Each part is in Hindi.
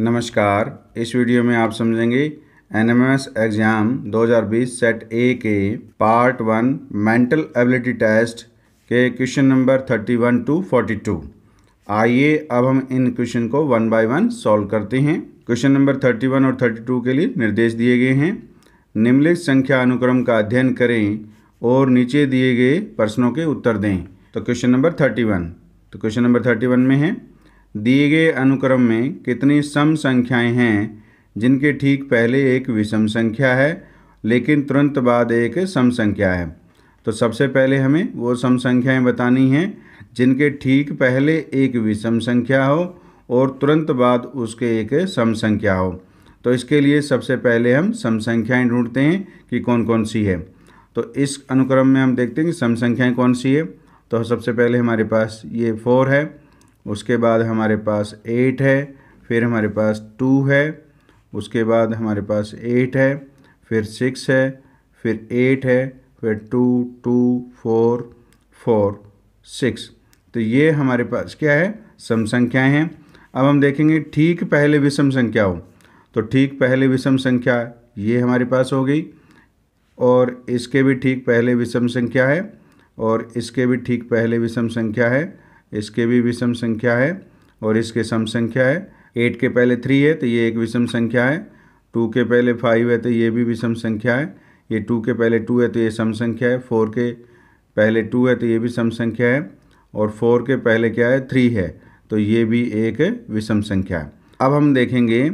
नमस्कार इस वीडियो में आप समझेंगे एनएमएस एग्ज़ाम 2020 सेट ए के part one mental ability test के क्वेश्चन नंबर 31 टू 42 आइए अब हम इन क्वेश्चन को वन बाय वन सॉल्व करते हैं क्वेश्चन नंबर 31 और 32 के लिए निर्देश दिए गए हैं निम्नलिखित संख्या अनुक्रम का अध्ययन करें और नीचे दिए गए प्रश्नों के उत्तर दें तो क्वेश्चन नंबर थर्टी तो क्वेश्चन नंबर थर्टी में है दिए गए अनुक्रम में कितनी सम संख्याएं हैं जिनके ठीक पहले एक विषम संख्या है लेकिन तुरंत बाद एक सम संख्या है तो सबसे पहले हमें वो सम संख्याएं बतानी हैं जिनके ठीक पहले एक विषम संख्या हो और तुरंत बाद उसके एक सम संख्या हो तो इसके लिए सबसे पहले हम सम संख्याएं ढूंढते हैं कि कौन कौन सी है तो इस अनुक्रम में हम देखते हैं कि सम संख्याएँ कौन सी है तो सबसे पहले हमारे पास ये फोर है उसके बाद हमारे पास एट है फिर हमारे पास टू है उसके बाद हमारे पास एट है फिर सिक्स है फिर एट है फिर two two four four six तो ये हमारे पास क्या है सम संख्याएँ हैं अब हम देखेंगे ठीक पहले विषम संख्या हो तो ठीक पहले विषम संख्या ये हमारे पास हो गई और इसके भी ठीक पहले विषम संख्या है और इसके भी ठीक पहले विषम संख्या है इसके भी विषम संख्या है और इसके सम संख्या है एट के पहले थ्री है तो ये एक विषम संख्या है टू के पहले फाइव है तो ये भी विषम संख्या है ये टू के पहले टू है तो ये सम संख्या है फोर के पहले टू है तो ये भी सम संख्या है और फोर के पहले क्या है थ्री है तो ये भी एक विषम संख्या है अब हम देखेंगे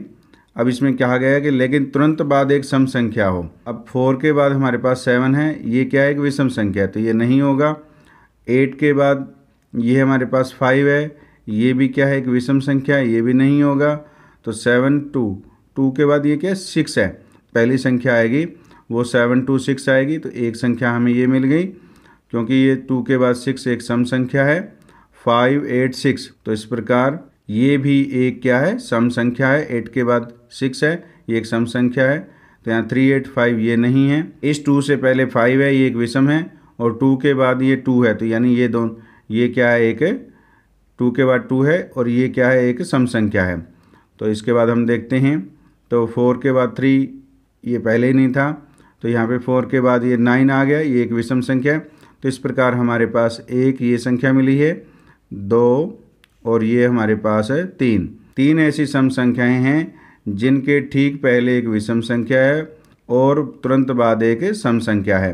अब इसमें कहा गया है कि लेकिन तुरंत बाद एक सम संख्या हो अब फोर के बाद हमारे पास सेवन है ये क्या है एक विषम संख्या है तो ये नहीं होगा एट के बाद ये हमारे पास फाइव है ये भी क्या है एक विषम संख्या ये भी नहीं होगा तो सेवन टू टू के बाद ये क्या है सिक्स है पहली संख्या आएगी वो सेवन टू सिक्स आएगी तो एक संख्या हमें ये मिल गई क्योंकि ये टू के बाद सिक्स एक सम संख्या है फाइव एट सिक्स तो इस प्रकार ये भी एक क्या है सम संख्या है एट के बाद सिक्स है ये एक सम संख्या है तो यहाँ थ्री एट फाइव ये नहीं है इस टू से पहले फाइव है ये एक विषम है और टू के बाद ये टू है तो यानी ये दोनों ये क्या है एक टू के बाद टू है और ये क्या है एक सम संख्या है तो इसके बाद हम देखते हैं तो फोर के बाद थ्री ये पहले ही नहीं था तो यहाँ पे फोर के बाद ये नाइन आ गया ये एक विषम संख्या तो इस प्रकार हमारे पास एक ये संख्या मिली है दो और ये हमारे पास है तीन तीन ऐसी सम संख्याएँ हैं जिनके ठीक पहले एक विषम संख्या है और तुरंत बाद एक सम संख्या है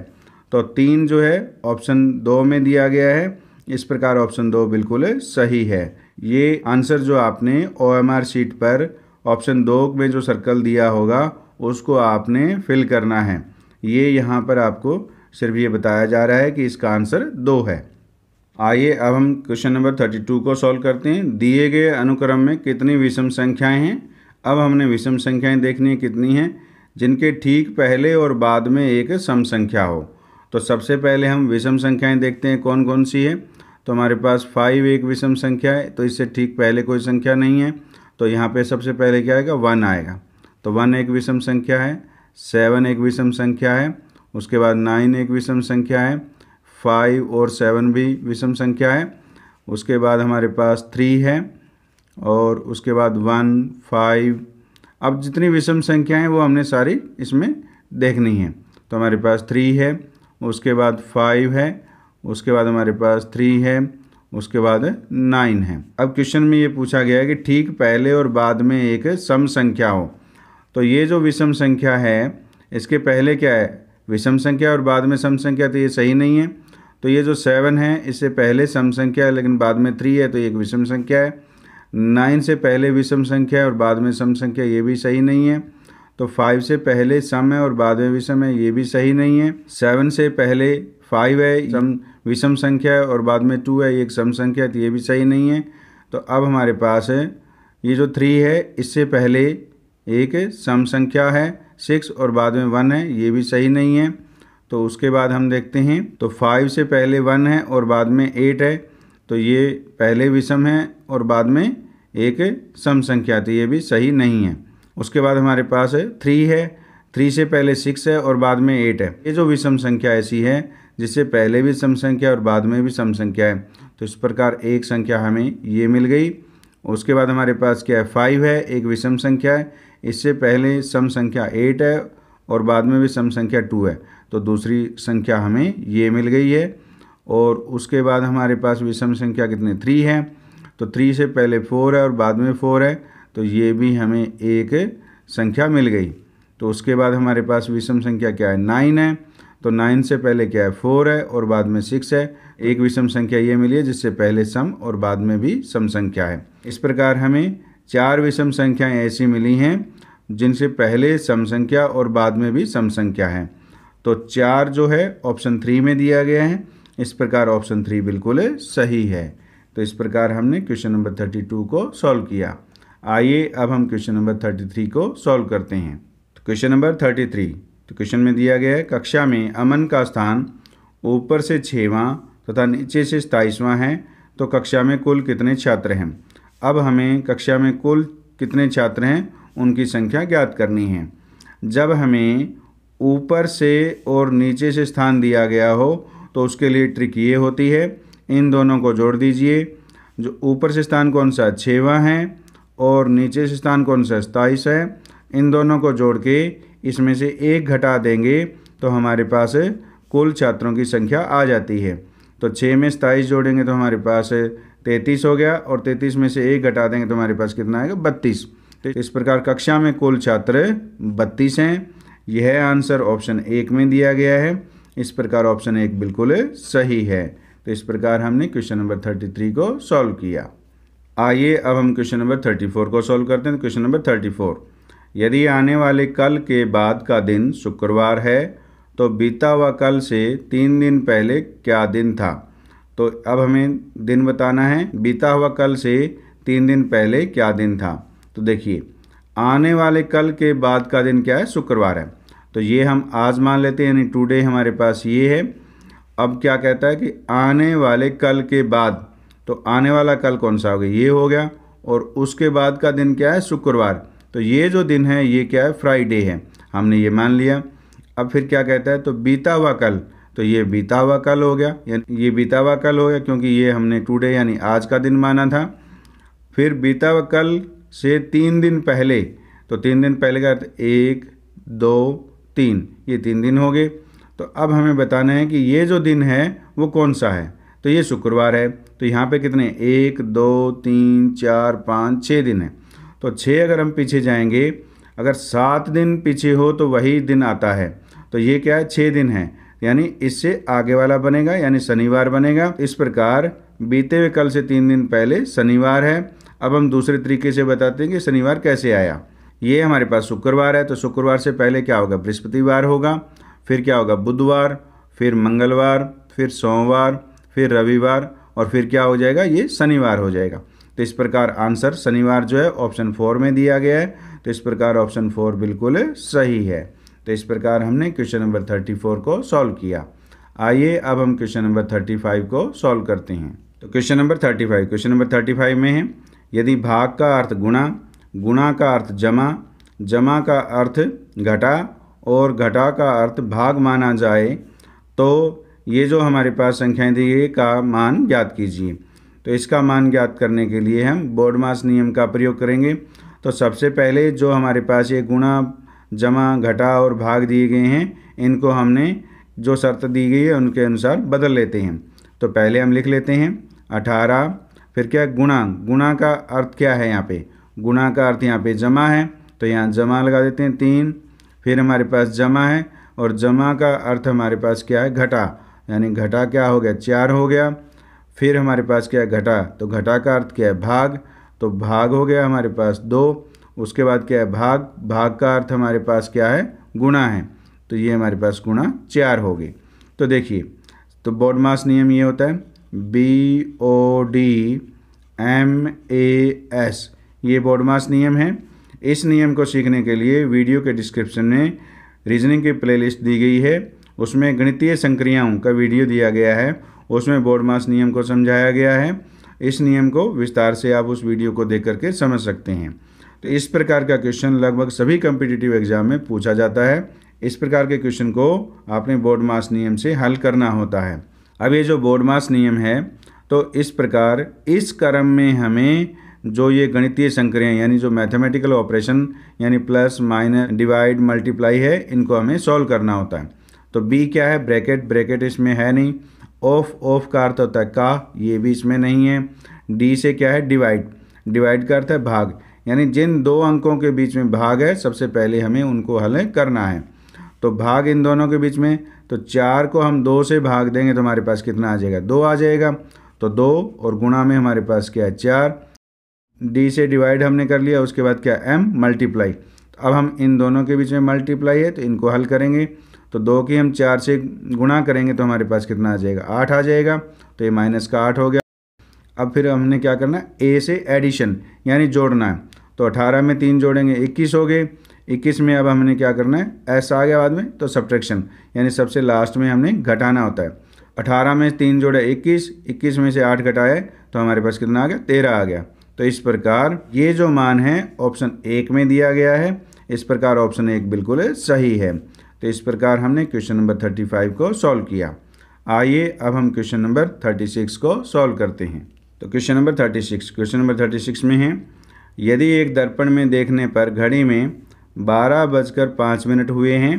तो तीन जो है ऑप्शन दो में दिया गया है इस प्रकार ऑप्शन दो बिल्कुल सही है ये आंसर जो आपने ओ शीट पर ऑप्शन दो में जो सर्कल दिया होगा उसको आपने फिल करना है ये यहाँ पर आपको सिर्फ ये बताया जा रहा है कि इसका आंसर दो है आइए अब हम क्वेश्चन नंबर थर्टी टू को सॉल्व करते हैं दिए गए अनुक्रम में कितनी विषम संख्याएं हैं अब हमने विषम संख्याएं देखनी है कितनी हैं जिनके ठीक पहले और बाद में एक सम संख्या हो तो सबसे पहले हम विषम संख्याएं देखते हैं कौन कौन सी है तो हमारे पास फाइव एक विषम संख्या है तो इससे ठीक पहले कोई संख्या नहीं है तो यहाँ पे सबसे पहले क्या आएगा वन आएगा तो वन एक विषम संख्या है सेवन एक विषम संख्या है उसके बाद नाइन एक विषम संख्या है फाइव और सेवन भी विषम संख्या है उसके बाद हमारे पास थ्री है और उसके बाद वन फाइव अब जितनी विषम संख्याएं वो हमने सारी इसमें देखनी है तो हमारे पास थ्री है उसके बाद फाइव है उसके बाद हमारे पास थ्री है उसके बाद नाइन है अब क्वेश्चन में ये पूछा गया है कि ठीक पहले और बाद में एक सम संख्या हो तो ये जो विषम संख्या है इसके पहले क्या है विषम संख्या और बाद में सम संख्या तो ये सही नहीं है तो ये जो सेवन है इससे पहले सम संख्या है लेकिन बाद में थ्री है तो एक विषम संख्या है नाइन से पहले विषम संख्या और बाद में सम संख्या ये भी सही नहीं है तो फाइव से पहले सम है और बाद में विषम है ये भी सही नहीं है सेवन से पहले फाइव है सम विषम संख्या है और बाद में टू है ये एक सम संख्या है तो ये भी सही नहीं है तो अब हमारे पास है ये जो थ्री है इससे पहले एक सम संख्या है सिक्स और बाद में वन है ये भी सही नहीं है तो उसके बाद हम देखते हैं तो फाइव से पहले वन है और बाद में एट है तो ये पहले विषम है और बाद में एक सम संख्या थी तो ये भी सही नहीं है उसके बाद हमारे पास थ्री है थ्री से पहले सिक्स है और बाद में एट है ये जो विषम संख्या ऐसी है जिससे पहले भी सम संख्या और बाद में भी सम संख्या है तो इस प्रकार एक संख्या हमें ये मिल गई उसके बाद हमारे पास क्या है फाइव है एक विषम संख्या है इससे पहले सम संख्या एट है और बाद में भी सम संख्या टू है तो दूसरी संख्या हमें ये मिल गई है और उसके बाद हमारे पास विषम संख्या कितने थ्री है तो थ्री से पहले फोर है और बाद में फोर है तो ये भी हमें एक संख्या मिल गई तो उसके बाद हमारे पास विषम संख्या क्या है नाइन है तो नाइन से पहले क्या है फोर है और बाद में सिक्स है एक विषम संख्या ये मिली है जिससे पहले सम और बाद में भी सम संख्या है इस प्रकार हमें चार विषम संख्याएं ऐसी मिली हैं जिनसे पहले सम संख्या और बाद में भी सम संख्या है तो चार जो है ऑप्शन थ्री में दिया गया है इस प्रकार ऑप्शन थ्री बिल्कुल सही है तो इस प्रकार हमने क्वेश्चन नंबर थर्टी टू को सॉल्व किया आइए अब हम क्वेश्चन नंबर थर्टी थ्री को सॉल्व करते हैं तो क्वेश्चन नंबर थर्टी थ्री तो क्वेश्चन में दिया गया है कक्षा में अमन का स्थान ऊपर से छवा तथा नीचे से सताईसवां है तो कक्षा में कुल कितने छात्र हैं अब हमें कक्षा में कुल कितने छात्र हैं उनकी संख्या ज्ञात करनी है जब हमें ऊपर से और नीचे से स्थान दिया गया हो तो उसके लिए ट्रिक ये होती है इन दोनों को जोड़ दीजिए जो ऊपर से स्थान कौन सा छवा है और नीचे से स्थान कौन सा सत्ताईस है इन दोनों को जोड़ के इसमें से एक घटा देंगे तो हमारे पास कुल छात्रों की संख्या आ जाती है तो छः में सताइस जोड़ेंगे तो हमारे पास तैंतीस हो गया और तैंतीस में से एक घटा देंगे तो हमारे पास कितना आएगा बत्तीस तो इस प्रकार कक्षा में कुल छात्र बत्तीस हैं यह आंसर ऑप्शन एक में दिया गया है इस प्रकार ऑप्शन एक बिल्कुल सही है तो इस प्रकार हमने क्वेश्चन नंबर थर्टी थ्री को सॉल्व किया आइए अब हम क्वेश्चन नंबर थर्टी फोर को सॉल्व करते हैं तो क्वेश्चन नंबर थर्टी फोर यदि आने वाले कल के बाद का दिन शुक्रवार है तो बीता हुआ कल से तीन दिन पहले क्या दिन था तो अब हमें दिन बताना है बीता हुआ कल से तीन दिन पहले क्या दिन था तो देखिए आने वाले कल के बाद का दिन क्या है शुक्रवार है तो ये हम आज मान लेते हैं यानी टुडे हमारे पास ये है अब क्या कहता है कि आने वाले कल के बाद तो आने वाला कल कौन सा हो गया ये हो गया और उसके बाद का दिन क्या है शुक्रवार तो ये जो दिन है ये क्या है फ्राइडे है हमने ये मान लिया अब फिर क्या कहता है तो बीता हुआ कल तो ये बीता हुआ कल हो गया यानी ये बीता हुआ कल हो गया क्योंकि ये हमने टूडे यानी आज का दिन माना था फिर बीता हुआ कल से तीन दिन पहले तो तीन दिन पहले का एक दो तीन ये तीन दिन हो गए तो अब हमें बताना है कि ये जो दिन है वो कौन सा है तो ये शुक्रवार है तो यहाँ पे कितने एक दो तीन चार पाँच छः दिन है तो छः अगर हम पीछे जाएंगे अगर सात दिन पीछे हो तो वही दिन आता है तो ये क्या है छः दिन है यानी इससे आगे वाला बनेगा यानी शनिवार बनेगा इस प्रकार बीते हुए कल से तीन दिन पहले शनिवार है अब हम दूसरे तरीके से बताते हैं कि शनिवार कैसे आया ये हमारे पास शुक्रवार है तो शुक्रवार से पहले क्या होगा बृहस्पतिवार होगा फिर क्या होगा बुधवार फिर मंगलवार फिर सोमवार फिर रविवार और फिर क्या हो जाएगा ये शनिवार हो जाएगा तो इस प्रकार आंसर शनिवार जो है ऑप्शन फोर में दिया गया है तो इस प्रकार ऑप्शन फोर बिल्कुल सही है तो इस प्रकार हमने क्वेश्चन नंबर थर्टी फोर को सॉल्व किया आइए अब हम क्वेश्चन नंबर थर्टी फाइव को सॉल्व करते हैं तो question number thirty five question number thirty five में है यदि भाग का अर्थ गुणा गुणा का अर्थ जमा जमा का अर्थ घटा और घटा का अर्थ भाग माना जाए तो ये जो हमारे पास संख्याएं दी गई का मान ज्ञात कीजिए तो इसका मान ज्ञात करने के लिए हम बोर्ड मास नियम का प्रयोग करेंगे तो सबसे पहले जो हमारे पास ये गुणा जमा घटा और भाग दिए गए हैं इनको हमने जो शर्त दी गई है उनके अनुसार बदल लेते हैं तो पहले हम लिख लेते हैं अठारह फिर क्या गुणा गुणा का अर्थ क्या है यहाँ पे गुणा का अर्थ यहाँ पे जमा है तो यहाँ जमा लगा देते हैं तीन फिर हमारे पास जमा है और जमा का अर्थ हमारे पास क्या है घटा यानी घटा क्या हो गया चार हो गया फिर हमारे पास क्या है घटा तो घटा का अर्थ क्या है भाग तो भाग हो गया हमारे पास दो उसके बाद क्या है भाग भाग का अर्थ हमारे पास क्या है गुणा है तो ये हमारे पास गुणा चार हो गई तो देखिए तो बोर्ड मास नियम ये होता है B O D M A S ये बोर्ड मास नियम है इस नियम को सीखने के लिए वीडियो के डिस्क्रिप्शन में रीजनिंग की प्लेलिस्ट दी गई है उसमें गणितीय संक्रियाओं का वीडियो दिया गया है उसमें बोर्ड मास नियम को समझाया गया है इस नियम को विस्तार से आप उस वीडियो को देख करके समझ सकते हैं तो इस प्रकार का क्वेश्चन लगभग सभी कम्पिटिटिव एग्जाम में पूछा जाता है इस प्रकार के क्वेश्चन को आपने बोर्ड मास नियम से हल करना होता है अब ये जो बोर्ड मास नियम है तो इस प्रकार इस क्रम में हमें जो ये गणितीय संक्रियाएं यानी जो मैथमेटिकल ऑपरेशन यानी प्लस माइनस डिवाइड मल्टीप्लाई है इनको हमें सॉल्व करना होता है तो बी क्या है ब्रैकेट ब्रैकेट इसमें है नहीं ऑफ ऑफ का अर्थ होता है का ये भी इसमें नहीं है डी से क्या है डिवाइड डिवाइड का अर्थ है भाग यानी जिन दो अंकों के बीच में भाग है सबसे पहले हमें उनको हल करना है तो भाग इन दोनों के बीच में तो चार को हम दो से भाग देंगे तो हमारे पास कितना आ जाएगा दो आ जाएगा तो दो और गुणा में हमारे पास क्या है चार डी से डिवाइड हमने कर लिया उसके बाद क्या एम मल्टीप्लाई तो अब हम इन दोनों के बीच में मल्टीप्लाई है तो इनको हल करेंगे तो दो की हम चार से गुणा करेंगे तो हमारे पास कितना आ जाएगा आठ आ जाएगा तो ये माइनस का आठ हो गया अब फिर हमने क्या करना है ए से एडिशन यानी जोड़ना है तो अठारह में तीन जोड़ेंगे इक्कीस हो गए इक्कीस में अब हमने क्या करना है एस आ गया बाद में तो सब्ट्रैक्शन यानी सबसे लास्ट में हमने घटाना होता है अठारह में तीन जोड़े इक्कीस इक्कीस में से आठ घटाए तो हमारे पास कितना आ गया तेरह आ गया तो इस प्रकार ये जो मान है ऑप्शन एक में दिया गया है इस प्रकार ऑप्शन एक बिल्कुल सही है तो इस प्रकार हमने क्वेश्चन नंबर थर्टी फाइव को सॉल्व किया आइए अब हम क्वेश्चन नंबर थर्टी सिक्स को सॉल्व करते हैं तो question number thirty six question number thirty six में है यदि एक दर्पण में देखने पर घड़ी में बारह बजकर पाँच मिनट हुए हैं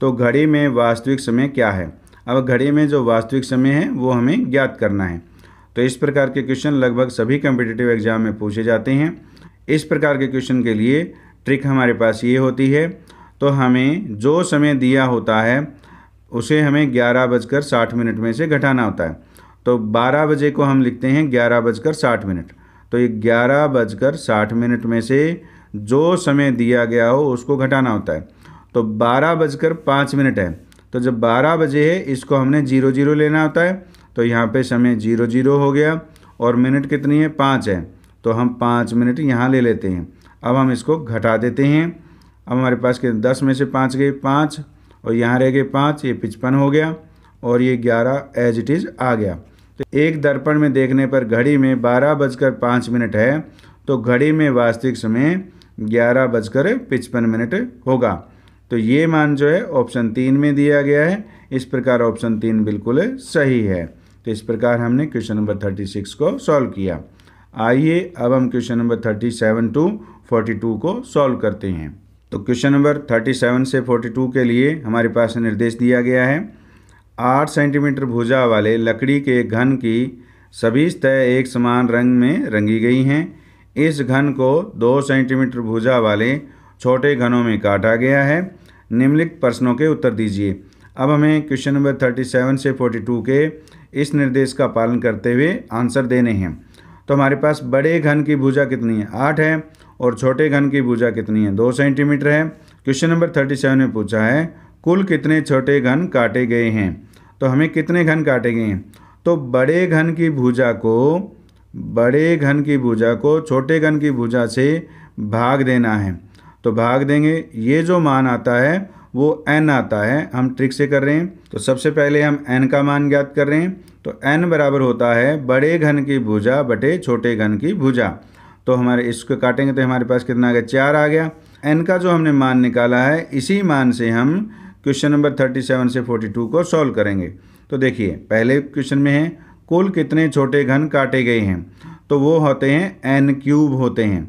तो घड़ी में वास्तविक समय क्या है अब घड़ी में जो वास्तविक समय है वो हमें ज्ञात करना है तो इस प्रकार के क्वेश्चन लगभग सभी कम्पिटेटिव एग्जाम में पूछे जाते हैं इस प्रकार के क्वेश्चन के लिए ट्रिक हमारे पास ये होती है तो हमें जो समय दिया होता है उसे हमें ग्यारह बजकर साठ मिनट में से घटाना होता है तो बारह बजे को हम लिखते हैं ग्यारह बजकर साठ मिनट तो ये ग्यारह बजकर साठ मिनट में से जो समय दिया गया हो उसको घटाना होता है तो बारह बजकर पाँच मिनट है तो जब बारह बजे है इसको हमने जीरो जीरो लेना होता है तो यहाँ पे समय जीरो जीरो हो गया और मिनट कितनी है पाँच है तो हम पाँच मिनट यहाँ ले लेते हैं अब हम इसको घटा देते हैं अब हमारे पास के दस में से पाँच गए पाँच और यहाँ रह गए पाँच ये पिचपन हो गया और ये ग्यारह एज इट इज़ आ गया तो एक दर्पण में देखने पर घड़ी में बारह बजकर पाँच मिनट है तो घड़ी में वास्तविक समय ग्यारह बजकर पिचपन मिनट होगा तो ये मान जो है ऑप्शन तीन में दिया गया है इस प्रकार ऑप्शन तीन बिल्कुल सही है तो इस प्रकार हमने क्वेश्चन नंबर थर्टी सिक्स को सॉल्व किया आइए अब हम question number thirty seven to forty two को सॉल्व करते हैं तो क्वेश्चन नंबर थर्टी सेवन से फोर्टी टू के लिए हमारे पास निर्देश दिया गया है आठ सेंटीमीटर भुजा वाले लकड़ी के घन की सभी स्तः एक समान रंग में रंगी गई हैं इस घन को दो सेंटीमीटर भुजा वाले छोटे घनों में काटा गया है निम्नलिखित प्रश्नों के उत्तर दीजिए अब हमें क्वेश्चन नंबर थर्टी सेवन से फोर्टी टू के इस निर्देश का पालन करते हुए आंसर देने हैं तो हमारे पास बड़े घन की भुजा कितनी है आठ है और छोटे घन की भुजा कितनी है दो सेंटीमीटर है क्वेश्चन नंबर थर्टी सेवन में पूछा है कुल कितने छोटे घन काटे गए हैं तो हमें कितने घन काटे गए हैं तो बड़े घन की भुजा को बड़े घन की भुजा को छोटे घन की भुजा से भाग देना है तो भाग देंगे ये जो मान आता है वो एन आता है हम ट्रिक से कर रहे हैं तो सबसे पहले हम एन का मान ज्ञात कर रहे हैं तो एन बराबर होता है बड़े घन की भुजा बटे छोटे घन की भुजा तो हमारे इसको काटेंगे तो हमारे पास कितना आ गया चार आ गया एन का जो हमने मान निकाला है इसी मान से हम क्वेश्चन नंबर थर्टी सेवन से फोर्टी टू को सॉल्व करेंगे तो देखिए पहले क्वेश्चन में है कुल कितने छोटे घन काटे गए हैं तो वो होते हैं एन क्यूब होते हैं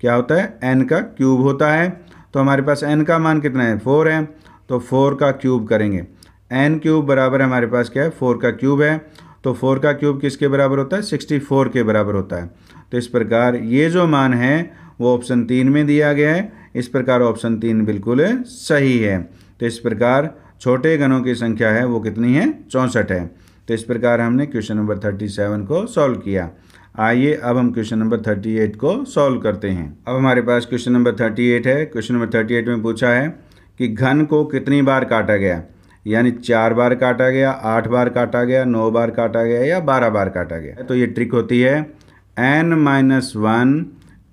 क्या होता है एन का क्यूब होता है तो हमारे पास एन का मान कितना है फोर है तो फोर का क्यूब करेंगे एन क्यूब बराबर हमारे पास क्या है फोर का क्यूब है तो फोर का क्यूब किसके बराबर होता है सिक्सटी फोर के बराबर होता है तो इस प्रकार ये जो मान है वो ऑप्शन तीन में दिया गया है इस प्रकार ऑप्शन तीन बिल्कुल सही है तो इस प्रकार छोटे गणों की संख्या है वो कितनी है चौंसठ है तो इस प्रकार हमने क्वेश्चन नंबर थर्टी सेवन को सॉल्व किया आइए अब हम क्वेश्चन नंबर थर्टी एट को सॉल्व करते हैं अब हमारे पास क्वेश्चन नंबर थर्टी एट है क्वेश्चन नंबर थर्टी एट में पूछा है कि घन को कितनी बार काटा गया यानी चार बार काटा गया आठ बार काटा गया नौ बार काटा गया या बारह बार काटा गया तो ये ट्रिक होती है N minus one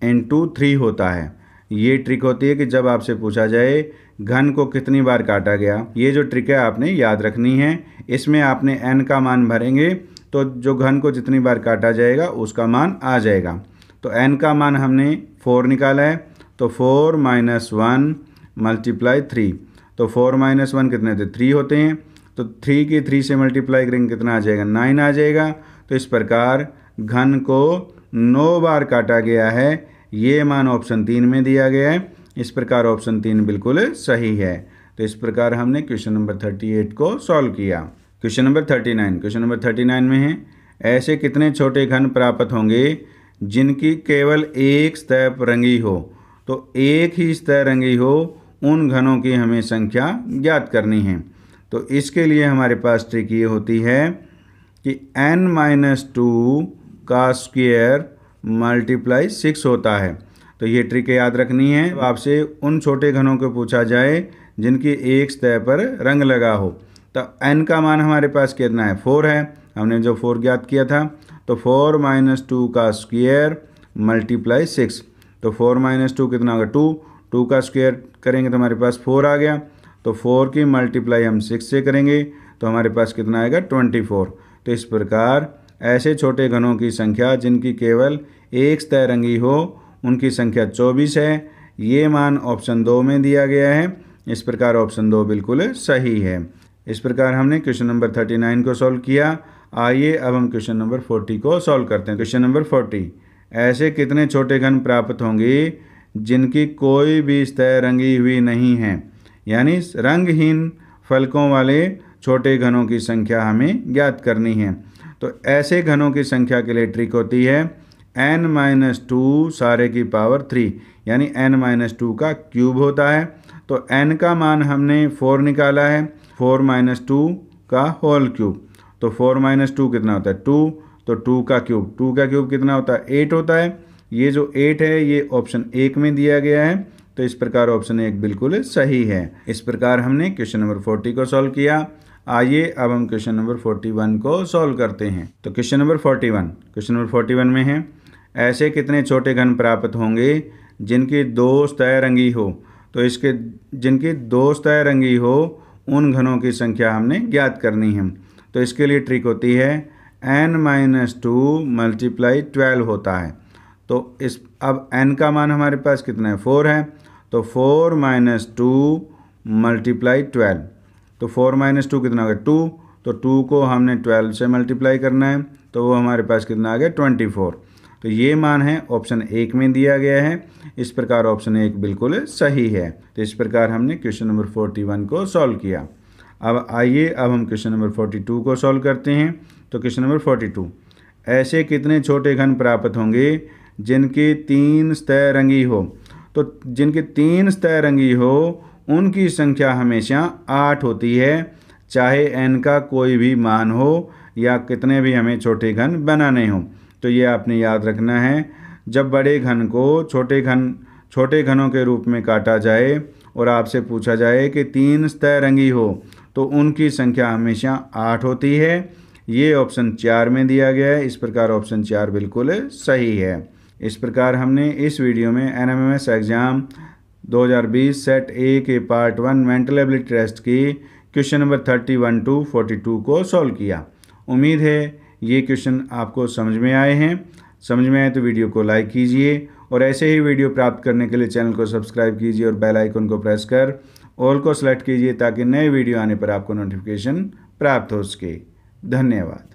into three होता है ये ट्रिक होती है कि जब आपसे पूछा जाए घन को कितनी बार काटा गया ये जो ट्रिक है आपने याद रखनी है इसमें आपने एन का मान भरेंगे तो जो घन को जितनी बार काटा जाएगा उसका मान आ जाएगा तो एन का मान हमने फोर निकाला है तो four minus one multiply three तो फोर माइनस वन कितने थे थ्री होते हैं तो थ्री की थ्री से मल्टीप्लाई करेंगे कितना आ जाएगा नाइन आ जाएगा तो इस प्रकार घन को नौ बार काटा गया है ये मान ऑप्शन तीन में दिया गया है इस प्रकार ऑप्शन तीन बिल्कुल सही है तो इस प्रकार हमने क्वेश्चन नंबर थर्टी एट को सॉल्व किया question number thirty nine question number thirty nine में है ऐसे कितने छोटे घन प्राप्त होंगे जिनकी केवल एक स्तर रंगी हो तो एक ही स्तर रंगी हो उन घनों की हमें संख्या ज्ञात करनी है तो इसके लिए हमारे पास ट्रिक ये होती है कि एन माइनस टू का स्क्वेयर मल्टीप्लाई सिक्स होता है तो ये ट्रिक याद रखनी है आपसे उन छोटे घनों को पूछा जाए जिनकी एक सतह पर रंग लगा हो तो एन का मान हमारे पास कितना है फोर है हमने जो फोर ज्ञात किया था तो फोर माइनस टू का स्क्वेयर मल्टीप्लाई सिक्स तो फोर माइनस टू कितना होगा टू टू का स्क्वेयर करेंगे तो हमारे पास फोर आ गया तो फोर की मल्टीप्लाई हम सिक्स से करेंगे तो हमारे पास कितना आएगा ट्वेंटी फोर तो इस प्रकार ऐसे छोटे घनों की संख्या जिनकी केवल एक स्तरंगी हो उनकी संख्या चौबीस है ये मान ऑप्शन दो में दिया गया है इस प्रकार ऑप्शन दो बिल्कुल सही है इस प्रकार हमने क्वेश्चन नंबर थर्टी नाइन को सॉल्व किया आइए अब हम क्वेश्चन नंबर फोर्टी को सॉल्व करते हैं क्वेश्चन नंबर फोर्टी ऐसे कितने छोटे घन प्राप्त होंगे जिनकी कोई भी स्तरंगी रंगी हुई नहीं है यानी रंगहीन फलकों वाले छोटे घनों की संख्या हमें ज्ञात करनी है तो ऐसे घनों की संख्या के लिए ट्रिक होती है एन माइनस टू सारे की पावर थ्री यानी एन माइनस टू का क्यूब होता है तो एन का मान हमने फोर निकाला है फोर माइनस टू का होल क्यूब तो फोर माइनस टू कितना होता है टू तो टू का क्यूब टू का क्यूब कितना होता है एट होता है ये जो एट है ये ऑप्शन एक में दिया गया है तो इस प्रकार ऑप्शन एक बिल्कुल सही है इस प्रकार हमने क्वेश्चन नंबर फोर्टी को सॉल्व किया आइए अब हम क्वेश्चन नंबर फोर्टी वन को सॉल्व करते हैं तो question number forty one question number forty one में है ऐसे कितने छोटे घन प्राप्त होंगे जिनकी दो सतह रंगी हो तो इसके जिनकी दो सतह रंगी हो उन घनों की संख्या हमने ज्ञात करनी है तो इसके लिए ट्रिक होती है N minus two multiply twelve होता है तो इस अब एन का मान हमारे पास कितना है फोर है तो four minus two multiply twelve तो फोर माइनस टू कितना आ गया टू तो टू को हमने ट्वेल्व से मल्टीप्लाई करना है तो वो हमारे पास कितना आ गया ट्वेंटी फोर तो ये मान है ऑप्शन एक में दिया गया है इस प्रकार ऑप्शन एक बिल्कुल सही है तो इस प्रकार हमने क्वेश्चन नंबर फोर्टी वन को सॉल्व किया अब आइए अब हम क्वेश्चन नंबर फोर्टी टू को सॉल्व करते हैं तो क्वेश्चन नंबर फोर्टी टू ऐसे कितने छोटे घन प्राप्त होंगे जिनके तीन स्तरंगी हो तो जिनके तीन स्तरंगी हो उनकी संख्या हमेशा आठ होती है चाहे एन का कोई भी मान हो या कितने भी हमें छोटे घन बनाने हों तो ये आपने याद रखना है जब बड़े घन को छोटे घन छोटे घनों के रूप में काटा जाए और आपसे पूछा जाए कि तीन स्तरंगी हो तो उनकी संख्या हमेशा आठ होती है ये ऑप्शन चार में दिया गया है इस प्रकार ऑप्शन चार बिल्कुल सही है इस प्रकार हमने इस वीडियो में एन एग्ज़ाम 2020 सेट ए के part one mental ability test की क्वेश्चन नंबर 31 टू 42 को सॉल्व किया उम्मीद है ये क्वेश्चन आपको समझ में आए हैं समझ में आए तो वीडियो को लाइक कीजिए और ऐसे ही वीडियो प्राप्त करने के लिए चैनल को सब्सक्राइब कीजिए और बेल आइकन को प्रेस कर ऑल को सेलेक्ट कीजिए ताकि नए वीडियो आने पर आपको नोटिफिकेशन प्राप्त हो सके धन्यवाद